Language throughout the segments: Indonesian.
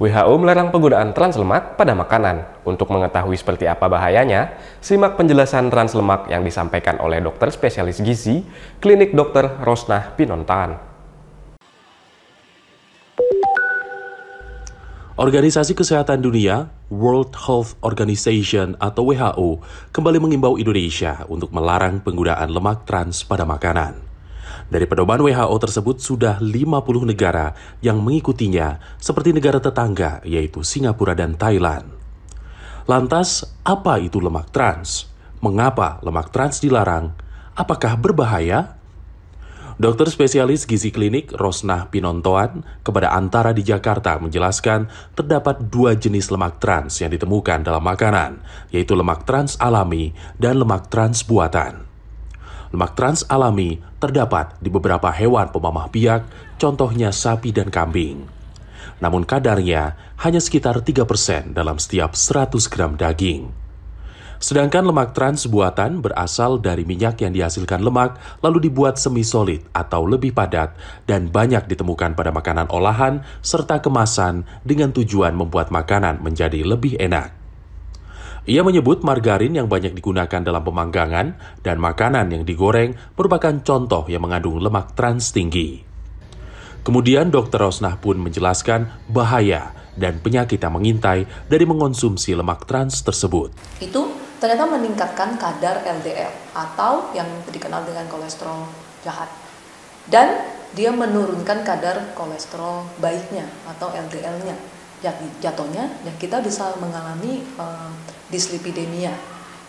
WHO melarang penggunaan trans lemak pada makanan. Untuk mengetahui seperti apa bahayanya, simak penjelasan trans lemak yang disampaikan oleh dokter spesialis gizi, klinik dokter Rosnah Pinontan. Organisasi Kesehatan Dunia, World Health Organization atau WHO, kembali mengimbau Indonesia untuk melarang penggunaan lemak trans pada makanan. Dari pedoman WHO tersebut sudah 50 negara yang mengikutinya seperti negara tetangga yaitu Singapura dan Thailand. Lantas, apa itu lemak trans? Mengapa lemak trans dilarang? Apakah berbahaya? Dokter spesialis gizi klinik Rosnah Pinontoan kepada Antara di Jakarta menjelaskan terdapat dua jenis lemak trans yang ditemukan dalam makanan, yaitu lemak trans alami dan lemak trans buatan. Lemak trans alami terdapat di beberapa hewan pemamah biak, contohnya sapi dan kambing. Namun kadarnya hanya sekitar 3% dalam setiap 100 gram daging. Sedangkan lemak trans buatan berasal dari minyak yang dihasilkan lemak lalu dibuat semi-solid atau lebih padat dan banyak ditemukan pada makanan olahan serta kemasan dengan tujuan membuat makanan menjadi lebih enak. Ia menyebut margarin yang banyak digunakan dalam pemanggangan dan makanan yang digoreng merupakan contoh yang mengandung lemak trans tinggi. Kemudian Dr. Rosnah pun menjelaskan bahaya dan penyakit yang mengintai dari mengonsumsi lemak trans tersebut. Itu ternyata meningkatkan kadar LDL atau yang dikenal dengan kolesterol jahat. Dan dia menurunkan kadar kolesterol baiknya atau LDL-nya jatuhnya ya kita bisa mengalami uh, dislipidemia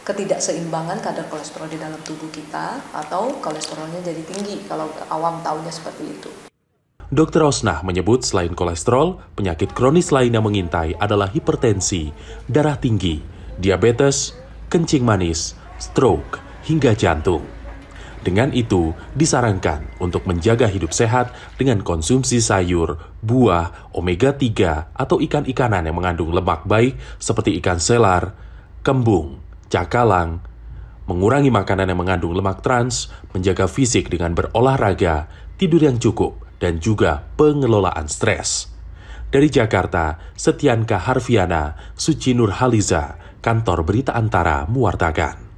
ketidakseimbangan kadar kolesterol di dalam tubuh kita atau kolesterolnya jadi tinggi kalau awam tahunya seperti itu. Dokter Osnah menyebut selain kolesterol, penyakit kronis lain yang mengintai adalah hipertensi, darah tinggi, diabetes, kencing manis, stroke, hingga jantung. Dengan itu, disarankan untuk menjaga hidup sehat dengan konsumsi sayur, buah, omega-3, atau ikan-ikanan yang mengandung lemak baik seperti ikan selar, kembung, cakalang, mengurangi makanan yang mengandung lemak trans, menjaga fisik dengan berolahraga, tidur yang cukup, dan juga pengelolaan stres. Dari Jakarta, Setianka Harfiana, Suci Nur Haliza, Kantor Berita Antara mewartakan.